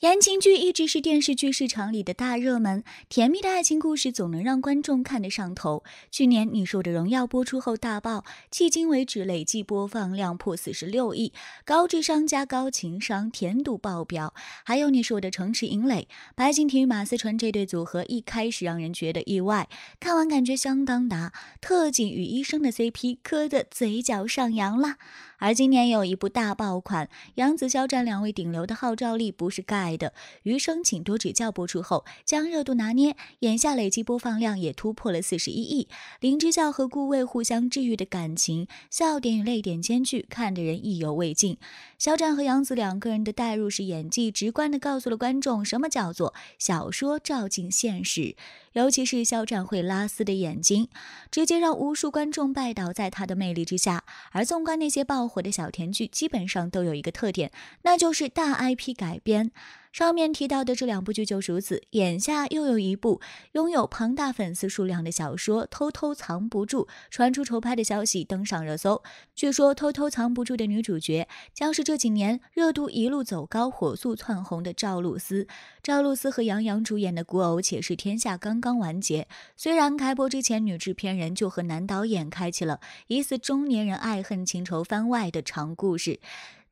言情剧一直是电视剧市场里的大热门，甜蜜的爱情故事总能让观众看得上头。去年《你是我的荣耀》播出后大爆，迄今为止累计播放量破四十六亿，高智商加高情商，甜度爆表。还有《你是我的城池营垒》，白敬亭与马思纯这对组合一开始让人觉得意外，看完感觉相当搭，特警与医生的 CP 磕得嘴角上扬了。而今年有一部大爆款，杨紫、肖战两位顶流的号召力不是盖的，《余生请多指教》播出后将热度拿捏，眼下累计播放量也突破了四十一亿。林之校和顾魏互相治愈的感情，笑点与泪点兼具，看的人意犹未尽。肖战和杨紫两个人的代入式演技，直观的告诉了观众什么叫做小说照进现实。尤其是肖战会拉丝的眼睛，直接让无数观众拜倒在他的魅力之下。而纵观那些爆火的小甜剧，基本上都有一个特点，那就是大 IP 改编。上面提到的这两部剧就如此。眼下又有一部拥有庞大粉丝数量的小说《偷偷藏不住》传出筹拍的消息，登上热搜。据说《偷偷藏不住》的女主角将是这几年热度一路走高、火速窜红的赵露思。赵露思和杨洋主演的《古偶且是天下》刚刚完结，虽然开播之前女制片人就和男导演开启了疑似中年人爱恨情仇番外的长故事。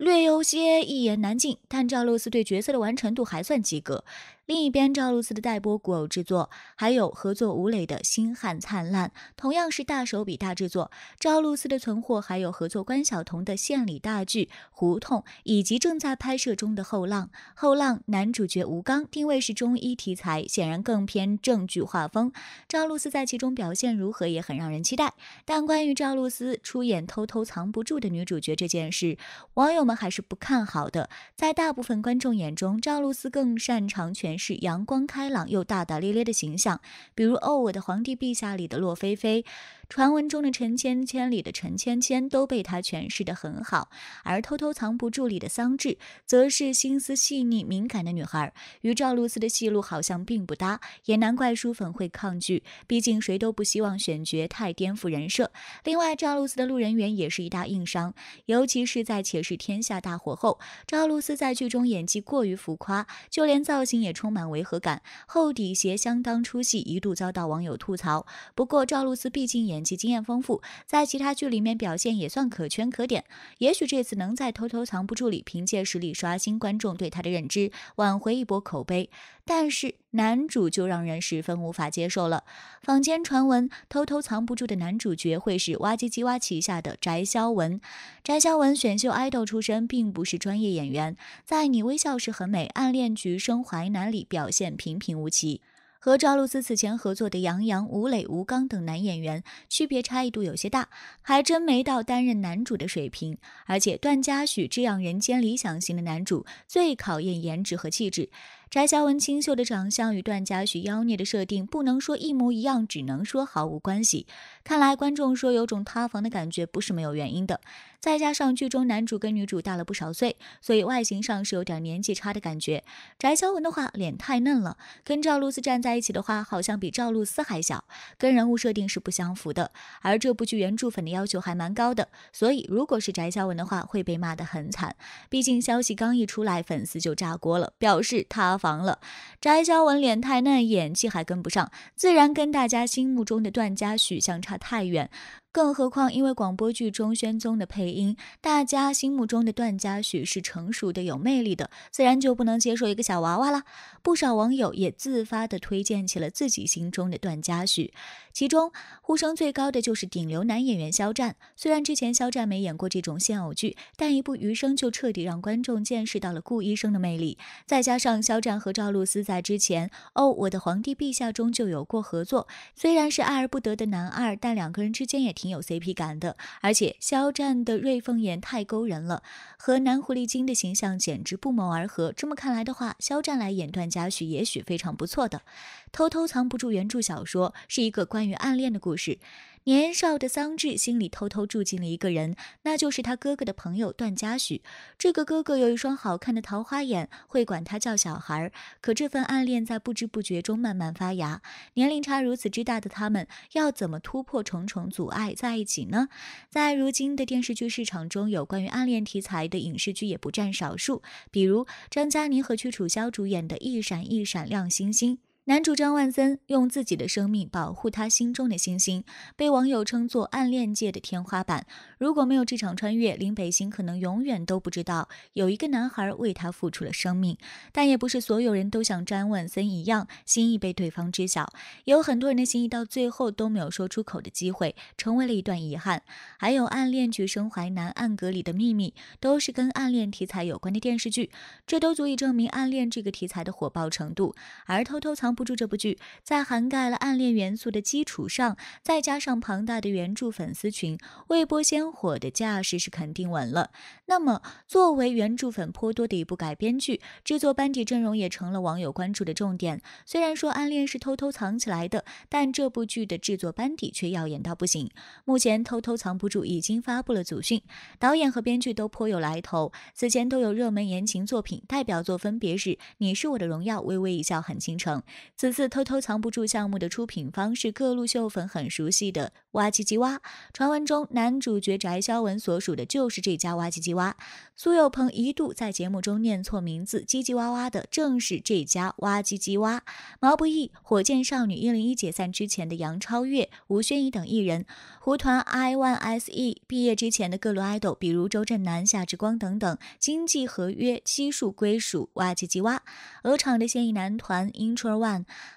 略有些一言难尽，但赵露思对角色的完成度还算及格。另一边，赵露思的待播古偶制作，还有合作吴磊的《星汉灿烂》，同样是大手笔大制作。赵露思的存货还有合作关晓彤的献礼大剧《胡同》，以及正在拍摄中的《后浪》。《后浪》男主角吴刚定位是中医题材，显然更偏正剧画风。赵露思在其中表现如何，也很让人期待。但关于赵露思出演偷偷藏不住的女主角这件事，网友们还是不看好的。在大部分观众眼中，赵露思更擅长全。是阳光开朗又大大咧咧的形象，比如《哦我的皇帝陛下》里的洛菲菲，《传闻中的陈芊芊》里的陈芊芊都被他诠释得很好。而《偷偷藏不住》里的桑稚，则是心思细腻敏感的女孩，与赵露思的戏路好像并不搭，也难怪书粉会抗拒。毕竟谁都不希望选角太颠覆人设。另外，赵露思的路人缘也是一大硬伤，尤其是在《且试天下》大火后，赵露思在剧中演技过于浮夸，就连造型也出。充满违和感，厚底鞋相当出戏，一度遭到网友吐槽。不过赵露思毕竟演技经验丰富，在其他剧里面表现也算可圈可点，也许这次能在《偷偷藏不住》里凭借实力刷新观众对她的认知，挽回一波口碑。但是。男主就让人十分无法接受了。坊间传闻，偷偷藏不住的男主角会是挖机机挖旗下的翟潇闻。翟潇闻选秀爱豆出身，并不是专业演员，在《你微笑时很美》《暗恋橘生淮南》里表现平平无奇，和赵露思此前合作的杨洋、吴磊、吴刚等男演员区别差异度有些大，还真没到担任男主的水平。而且段嘉许这样人间理想型的男主，最考验颜值和气质。翟潇闻清秀的长相与段嘉许妖孽的设定不能说一模一样，只能说毫无关系。看来观众说有种塌房的感觉不是没有原因的。再加上剧中男主跟女主大了不少岁，所以外形上是有点年纪差的感觉。翟潇闻的话脸太嫩了，跟赵露思站在一起的话，好像比赵露思还小，跟人物设定是不相符的。而这部剧原著粉的要求还蛮高的，所以如果是翟潇闻的话会被骂得很惨。毕竟消息刚一出来，粉丝就炸锅了，表示他。房了，翟潇闻脸太嫩，演技还跟不上，自然跟大家心目中的段嘉许相差太远。更何况，因为广播剧中宣宗的配音，大家心目中的段嘉许是成熟的、有魅力的，自然就不能接受一个小娃娃了。不少网友也自发地推荐起了自己心中的段嘉许，其中呼声最高的就是顶流男演员肖战。虽然之前肖战没演过这种现偶剧，但一部《余生》就彻底让观众见识到了顾医生的魅力。再加上肖战和赵露思在之前《哦，我的皇帝陛下》中就有过合作，虽然是爱而不得的男二，但两个人之间也。挺有 CP 感的，而且肖战的瑞凤眼太勾人了，和男狐狸精的形象简直不谋而合。这么看来的话，肖战来演段嘉许也许非常不错的。偷偷藏不住，原著小说是一个关于暗恋的故事。年少的桑稚心里偷偷住进了一个人，那就是他哥哥的朋友段嘉许。这个哥哥有一双好看的桃花眼，会管他叫小孩儿。可这份暗恋在不知不觉中慢慢发芽。年龄差如此之大的他们，要怎么突破重重阻碍在一起呢？在如今的电视剧市场中，有关于暗恋题材的影视剧也不占少数，比如张嘉倪和屈楚萧主演的《一闪一闪亮星星》。男主张万森用自己的生命保护他心中的星星，被网友称作暗恋界的天花板。如果没有这场穿越，林北星可能永远都不知道有一个男孩为他付出了生命。但也不是所有人都像张万森一样，心意被对方知晓。有很多人的心意到最后都没有说出口的机会，成为了一段遗憾。还有暗恋橘生淮南暗格里的秘密，都是跟暗恋题材有关的电视剧，这都足以证明暗恋这个题材的火爆程度。而偷偷藏。不住这部剧在涵盖了暗恋元素的基础上，再加上庞大的原著粉丝群，未播先火的架势是肯定稳了。那么作为原著粉颇多的一部改编剧，制作班底阵容也成了网友关注的重点。虽然说暗恋是偷偷藏起来的，但这部剧的制作班底却耀眼到不行。目前偷偷藏不住已经发布了组讯，导演和编剧都颇有来头，此前都有热门言情作品，代表作分别是《你是我的荣耀》《微微一笑很倾城》。此次偷偷藏不住项目的出品方是各路秀粉很熟悉的挖唧唧哇，传闻中男主角翟潇闻所属的就是这家挖唧唧哇。苏有朋一度在节目中念错名字，叽叽哇哇的正是这家挖唧唧哇。毛不易、火箭少女一零一解散之前的杨超越、吴宣仪等艺人，胡团 I One S E 毕业之前的各路爱豆，比如周震南、夏之光等等，经济合约悉数归属挖唧唧哇。鹅厂的现役男团 INTO ONE。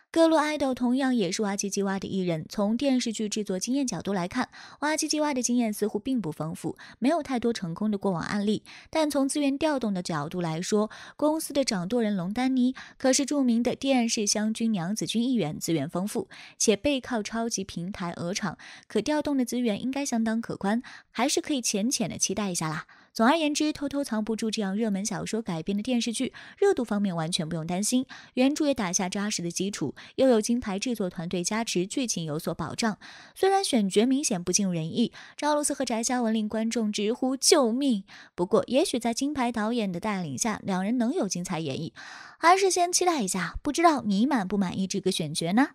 各路爱豆同样也是哇唧唧哇的艺人，从电视剧制作经验角度来看，哇唧唧哇的经验似乎并不丰富，没有太多成功的过往案例。但从资源调动的角度来说，公司的掌舵人龙丹妮可是著名的电视湘军娘子军一员，资源丰富，且背靠超级平台鹅厂，可调动的资源应该相当可观，还是可以浅浅的期待一下啦。总而言之，偷偷藏不住这样热门小说改编的电视剧，热度方面完全不用担心。原著也打下扎实的基础，又有金牌制作团队加持，剧情有所保障。虽然选角明显不尽人意，赵露思和翟潇闻令观众直呼救命。不过，也许在金牌导演的带领下，两人能有精彩演绎。还是先期待一下，不知道你满不满意这个选角呢？